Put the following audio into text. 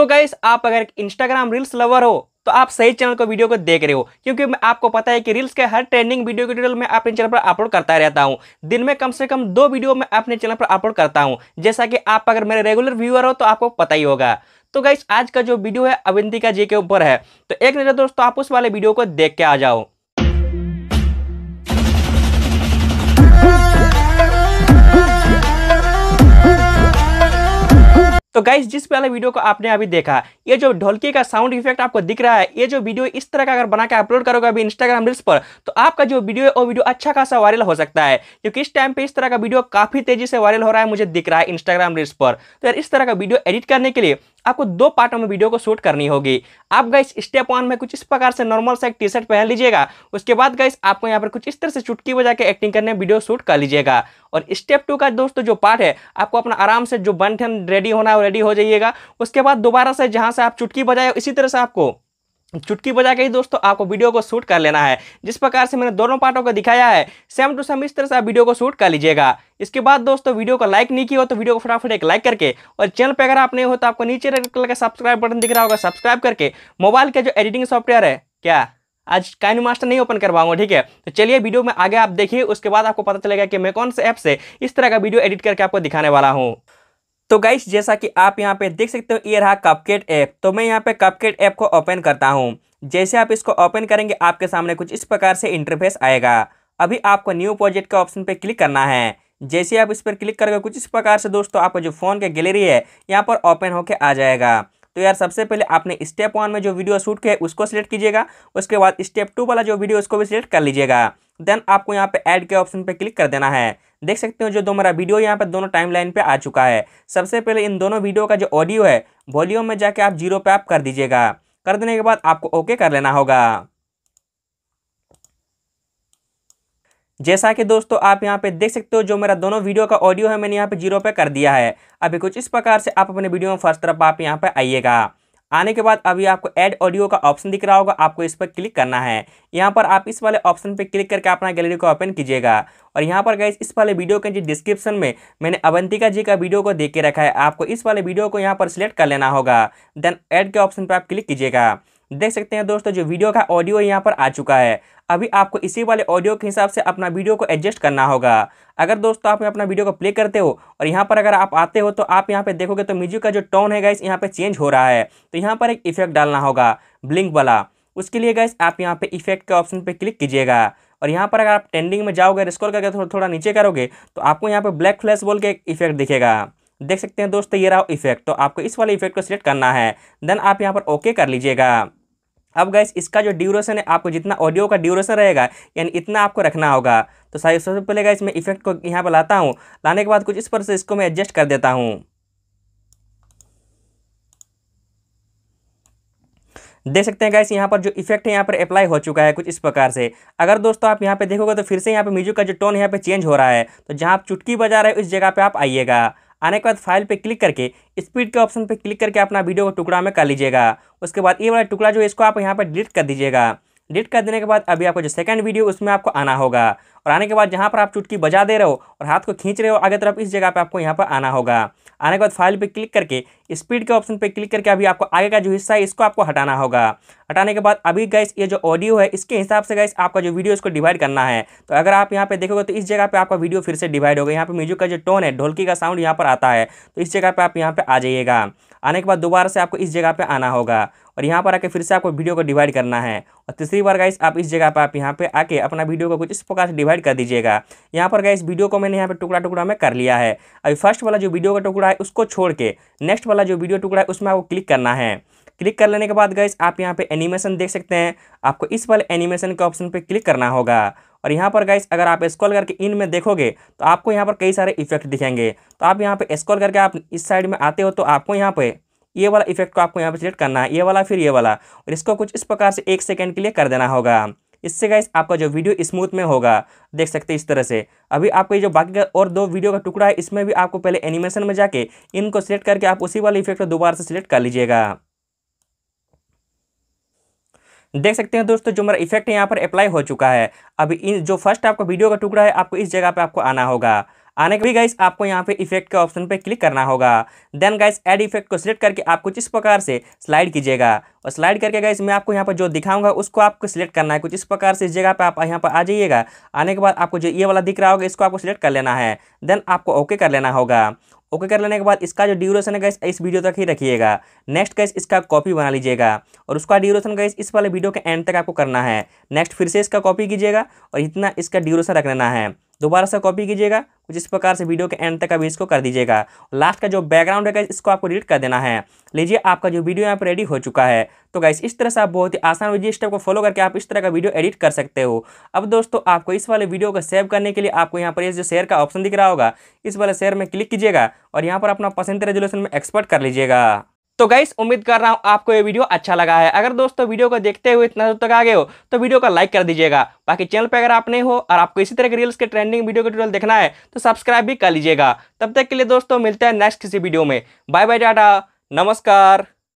तो गाइस आप अगर इंस्टाग्राम रील्स लवर हो तो आप सही चैनल को वीडियो को देख रहे हो क्योंकि मैं आपको पता है कि रील्स के हर ट्रेंडिंग वीडियो के ट्यूटोरियल मैं अपने चैनल पर अपलोड करता रहता हूं दिन में कम से कम दो वीडियो मैं अपने चैनल पर अपलोड करता हूं जैसा कि आप अगर मेरे रेगुलर व्यूअर हो तो आपको पता ही होगा तो गाइस आज का जो वीडियो है अविंदिका जी के ऊपर है तो एक नज़र दोस्तों आप उस वाले वीडियो को देख के आ जाओ तो गाइस जिस वाले वीडियो को आपने अभी देखा ये जो ढोलकी का साउंड इफेक्ट आपको दिख रहा है ये जो वीडियो इस तरह का अगर बना के अपलोड करोगे अभी इंस्टाग्राम रील्स पर तो आपका जो वीडियो है वो वीडियो अच्छा खासा वायरल हो सकता है क्योंकि इस टाइम पे इस तरह का वीडियो काफी तेजी से वायरल हो रहा है मुझे दिख रहा है इंस्टाग्राम रील्स पर तो यार इस तरह का वीडियो एडिट करने के लिए आपको दो पार्टों में वीडियो को शूट करनी होगी आप गाइस स्टेप वन में कुछ इस प्रकार से नॉर्मल सा एक टी शर्ट पहन लीजिएगा उसके बाद गाइस आपको यहाँ पर कुछ इस तरह से चुटकी बजा के एक्टिंग करने वीडियो शूट कर लीजिएगा और स्टेप टू का दोस्तों जो पार्ट है आपको अपना आराम से जो बन रेडी होना है रेडी हो जाइएगा उसके बाद दोबारा से जहाँ से आप चुटकी बजाए इसी तरह से आपको चुटकी बजा के ही दोस्तों आपको वीडियो को शूट कर लेना है जिस प्रकार से मैंने दोनों पार्टों को दिखाया है सेम टू सेम इस तरह से आप वीडियो को शूट कर लीजिएगा इसके बाद दोस्तों वीडियो को लाइक नहीं किया हो तो वीडियो को फटाफट एक लाइक करके और चैनल पर अगर आप नहीं हो तो आपको नीचे रेड कलर का सब्सक्राइब बटन दिख रहा होगा सब्सक्राइब करके मोबाइल का जो एडिटिंग सॉफ्टवेयर है क्या आज काइन मास्टर नहीं ओपन करवाऊंगा ठीक है तो चलिए वीडियो में आगे आप देखिए उसके बाद आपको पता चलेगा कि मैं कौन से ऐप से इस तरह का वीडियो एडिट करके आपको दिखाने वाला हूँ तो गाइस जैसा कि आप यहाँ पे देख सकते हो ये रहा कपकेट ऐप तो मैं यहाँ पे कपकेट ऐप को ओपन करता हूँ जैसे आप इसको ओपन करेंगे आपके सामने कुछ इस प्रकार से इंटरफेस आएगा अभी आपको न्यू प्रोजेक्ट के ऑप्शन पे क्लिक करना है जैसे आप इस पर क्लिक करोगे कुछ इस प्रकार से दोस्तों आपका जो फ़ोन के गैलरी है यहाँ पर ओपन होकर आ जाएगा तो यार सबसे पहले आपने स्टेप वन में जो वीडियो शूट किया है उसको सिलेक्ट कीजिएगा उसके बाद स्टेप टू वाला जो वीडियो उसको भी सिलेक्ट कर लीजिएगा देन आपको यहाँ पे ऐड के ऑप्शन पे क्लिक कर देना है देख सकते हो जो दो मेरा वीडियो यहाँ पे दोनों टाइमलाइन पे आ चुका है सबसे पहले इन दोनों वीडियो का जो ऑडियो है वॉल्यूम में जाके आप जीरो पे आप कर दीजिएगा कर देने के बाद आपको ओके कर लेना होगा जैसा कि दोस्तों आप यहाँ पे देख सकते हो जो मेरा दोनों वीडियो का ऑडियो है मैंने यहाँ पे जीरो पे कर दिया है अभी कुछ इस प्रकार से आप अपने वीडियो में फर्स्ट तरफ आप यहाँ पे आइएगा आने के बाद अभी आपको ऐड ऑडियो का ऑप्शन दिख रहा होगा आपको इस पर क्लिक करना है यहाँ पर आप इस वाले ऑप्शन पर क्लिक करके अपना गैलरी को ओपन कीजिएगा और यहाँ पर गए इस वाले वीडियो के डिस्क्रिप्शन में मैंने अवंतिका जी का वीडियो को देख के रखा है आपको इस वाले वीडियो को यहाँ पर सिलेक्ट कर लेना होगा देन ऐड के ऑप्शन पर आप क्लिक कीजिएगा देख सकते हैं दोस्तों जो वीडियो का ऑडियो यहाँ पर आ चुका है अभी आपको इसी वाले ऑडियो के हिसाब से अपना वीडियो को एडजस्ट करना होगा अगर दोस्तों आप अपना वीडियो को प्ले करते हो और यहाँ पर अगर आप आते हो तो आप यहाँ पे देखोगे तो म्यूजिक का जो टोन है गाइस यहाँ पे चेंज हो रहा है तो यहाँ पर एक इफेक्ट डालना होगा ब्लिंक वाला उसके लिए गाइस आप यहाँ पे इफेक्ट के ऑप्शन पर क्लिक कीजिएगा और यहाँ पर अगर आप ट्रेंडिंग में जाओगे रिस्कोर करके थोड़ा थोड़ा नीचे करोगे तो आपको यहाँ पर ब्लैक फ्लैश बोल के एक इफेक्ट दिखेगा देख सकते हैं दोस्तों ये रहा इफेक्ट तो आपको इस वाले इफेक्ट को सिलेक्ट करना है देन आप यहाँ पर ओके कर लीजिएगा अब गैस इसका जो ड्यूरेशन है आपको जितना ऑडियो का ड्यूरेशन रहेगा यानी इतना आपको रखना होगा तो सबसे पहले गैस मैं इफेक्ट को यहाँ पर लाता हूँ लाने के बाद कुछ इस पर से इसको मैं एडजस्ट कर देता हूँ देख सकते हैं गैस यहाँ पर जो इफेक्ट है यहाँ पर अप्लाई हो चुका है कुछ इस प्रकार से अगर दोस्तों आप यहाँ पे देखोगे तो फिर से यहाँ पे म्यूजिक का जो टोन यहाँ पे चेंज हो रहा है तो जहाँ आप चुटकी बजा रहे हो इस जगह पर आप आइएगा आने के बाद फाइल पे क्लिक करके स्पीड के ऑप्शन पे क्लिक करके अपना वीडियो को टुकड़ा में कर लीजिएगा उसके बाद ये वाला टुकड़ा जो है इसको आप यहाँ पर डिलीट कर दीजिएगा डिलीट कर देने के बाद अभी आपको जो सेकंड वीडियो उसमें आपको आना होगा और आने के बाद जहाँ पर आप चुटकी बजा दे रहे हो और हाथ को खींच रहे हो आगे तरफ इस जगह पर आपको यहाँ पर आना होगा आने के बाद फाइल पे क्लिक करके स्पीड के ऑप्शन पे क्लिक करके अभी आपको आगे का जो हिस्सा है इसको आपको हटाना होगा हटाने के बाद अभी गैस ये जो ऑडियो है इसके हिसाब से गैस आपका जो वीडियो इसको डिवाइड करना है तो अगर आप यहाँ पे देखोगे तो इस जगह पे आपका वीडियो फिर से डिवाइड होगा यहाँ पे म्यूजिक का जो टोन है ढोलकी का साउंड यहाँ पर आता है तो इस जगह पर आप यहाँ पर आ जाइएगा आने के बाद दोबारा से आपको इस जगह पे आना होगा और यहाँ पर आके फिर से आपको वीडियो को डिवाइड करना है और तीसरी बार गाइस आप इस जगह पर आप यहाँ पे आके अपना वीडियो को कुछ इस प्रकार से डिवाइड कर दीजिएगा यहाँ पर गाइस वीडियो को मैंने यहाँ पे टुकड़ा टुकड़ा में कर लिया है अभी फर्स्ट वाला जो वीडियो का टुकड़ा है उसको छोड़ के नेक्स्ट वाला जो वीडियो टुकड़ा है उसमें आपको क्लिक करना है क्लिक कर लेने के बाद गाइस आप यहाँ पे एनिमेशन देख सकते हैं आपको इस वाले एनिमेशन के ऑप्शन पर क्लिक करना होगा और यहाँ पर गाइस अगर आप स्क्रॉल करके इन में देखोगे तो आपको यहाँ पर कई सारे इफेक्ट दिखेंगे तो आप यहाँ पर स्क्रॉल करके आप इस साइड में आते हो तो आपको यहाँ पर ये वाला इफेक्ट को आपको यहाँ पर सिलेक्ट करना है ये वाला फिर ये वाला और इसको कुछ इस प्रकार से एक सेकेंड के लिए कर देना होगा इससे गाइस आपका जो वीडियो स्मूथ में होगा देख सकते हैं इस तरह से अभी आपके जो बाकी का और दो वीडियो का टुकड़ा है इसमें भी आपको पहले एनिमेशन में जाके इनको सिलेक्ट करके आप उसी वाले इफेक्ट को दोबारा से सिलेक्ट कर लीजिएगा देख सकते हैं दोस्तों जो मेरा इफेक्ट यहाँ पर अप्लाई हो चुका है अब इन जो फर्स्ट आपका वीडियो का टुकड़ा है आपको इस जगह पर आपको आना होगा आने के भी गाइस आपको यहाँ पे इफेक्ट के ऑप्शन पे क्लिक करना होगा देन गाइस एड इफेक्ट को सिलेक्ट करके आप कुछ इस प्रकार से स्लाइड कीजिएगा और स्लाइड करके गाइस मैं आपको यहाँ पर जो दिखाऊंगा उसको आपको सिलेक्ट करना है कुछ इस प्रकार से इस जगह पे आप यहाँ पर आ जाइएगा आने के बाद आपको जो ये वाला दिख रहा होगा इसको आपको सिलेक्ट कर लेना है देन आपको ओके कर लेना होगा ओके कर लेने के बाद इसका जो ड्यूरेशन है गैस इस वीडियो तक ही रखिएगा नेक्स्ट गैस इसका कॉपी बना लीजिएगा और उसका ड्यूरेशन गैस इस वाले वीडियो के एंड तक आपको करना है नेक्स्ट फिर से इसका कॉपी कीजिएगा और इतना इसका ड्यूरेशन रख लेना है दोबारा से कॉपी कीजिएगा कुछ इस प्रकार से वीडियो के एंड तक अभी इसको कर दीजिएगा लास्ट का जो बैकग्राउंड है इसको आपको डिलीट कर देना है लीजिए आपका जो वीडियो यहाँ पर रेडी हो चुका है तो गाइस इस तरह से आप बहुत ही आसान वीडियो स्टेप को फॉलो करके आप इस तरह का वीडियो एडिट कर सकते हो अब दोस्तों आपको इस वाले वीडियो को सेव करने के लिए आपको यहाँ पर ये जो शेयर का ऑप्शन दिख रहा होगा इस वाले शेयर में क्लिक कीजिएगा और यहाँ पर अपना पसंद रेजोल्यूशन में एक्सपर्ट कर लीजिएगा तो गाइस उम्मीद कर रहा हूँ आपको ये वीडियो अच्छा लगा है अगर दोस्तों वीडियो को देखते हुए इतना दूर तक आ गए हो तो वीडियो को लाइक कर दीजिएगा बाकी चैनल पर अगर आप नहीं हो और आपको इसी तरह के रील्स के ट्रेंडिंग वीडियो के ट्यूटोरियल देखना है तो सब्सक्राइब भी कर लीजिएगा तब तक के लिए दोस्तों मिलते हैं नेक्स्ट किसी वीडियो में बाय बाय डाटा नमस्कार